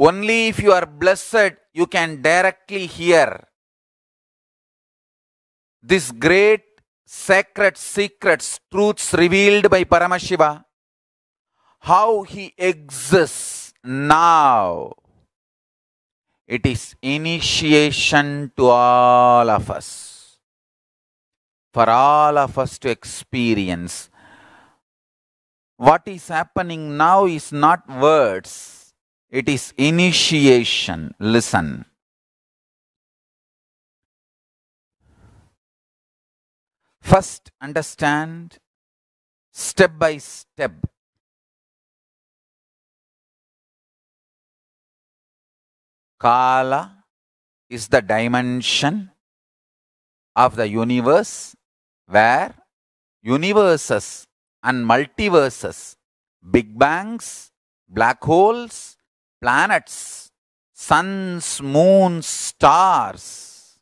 Only if you are blessed, you can directly hear this great sacred secrets, truths revealed by Paramashiva, how he exists now. It is initiation to all of us. For all of us to experience. What is happening now is not words it is initiation. Listen. First, understand step by step Kala is the dimension of the universe where universes and multiverses, big bangs, black holes, planets, suns, moons, stars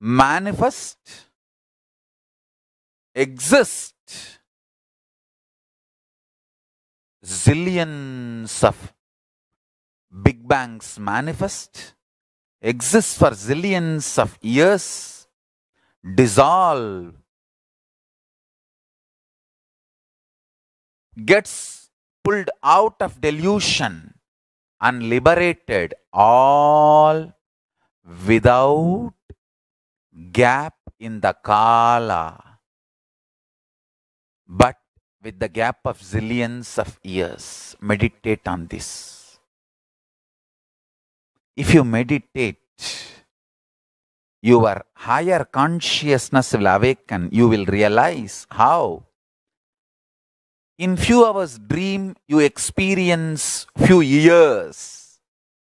manifest, exist zillions of big bangs manifest, exist for zillions of years, dissolve, gets pulled out of delusion and liberated all without gap in the Kala, but with the gap of zillions of years. Meditate on this. If you meditate, your higher consciousness will awaken. You will realize how in few hours dream, you experience few years.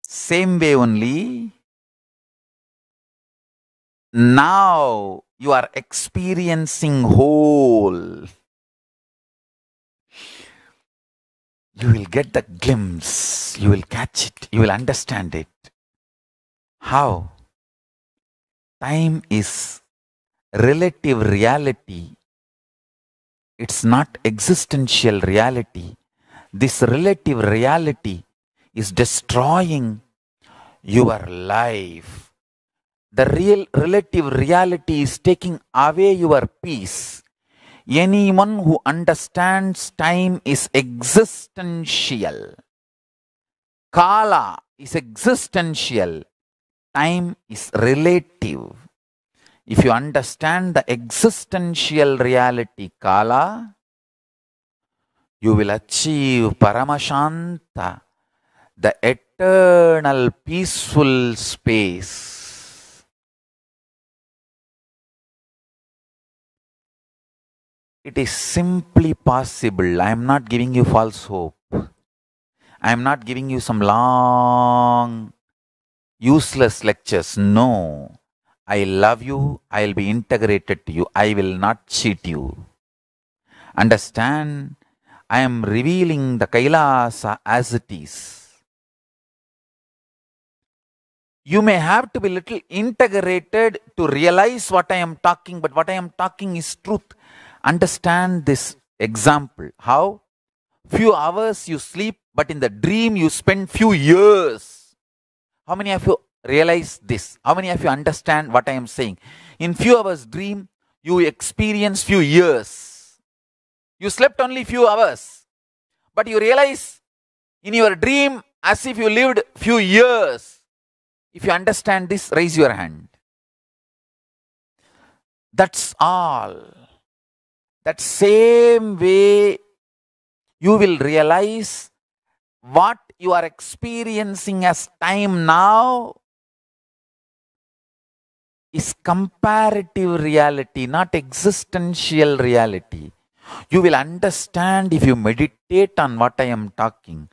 Same way only, now you are experiencing whole. You will get the glimpse, you will catch it, you will understand it. How? Time is relative reality it's not existential reality. This relative reality is destroying your life. The real relative reality is taking away your peace. Anyone who understands time is existential. Kala is existential. Time is relative. If you understand the existential reality, Kala, you will achieve Paramashanta, the eternal peaceful space. It is simply possible. I am not giving you false hope. I am not giving you some long, useless lectures. No. I love you, I will be integrated to you, I will not cheat you. Understand, I am revealing the Kailasa as it is. You may have to be little integrated to realize what I am talking, but what I am talking is truth. Understand this example. How? Few hours you sleep, but in the dream you spend few years. How many of you realize this. How many of you understand what I am saying? In few hours dream, you experience few years. You slept only few hours. But you realize in your dream as if you lived few years. If you understand this, raise your hand. That's all. That same way you will realize what you are experiencing as time now is comparative reality, not existential reality. You will understand if you meditate on what I am talking.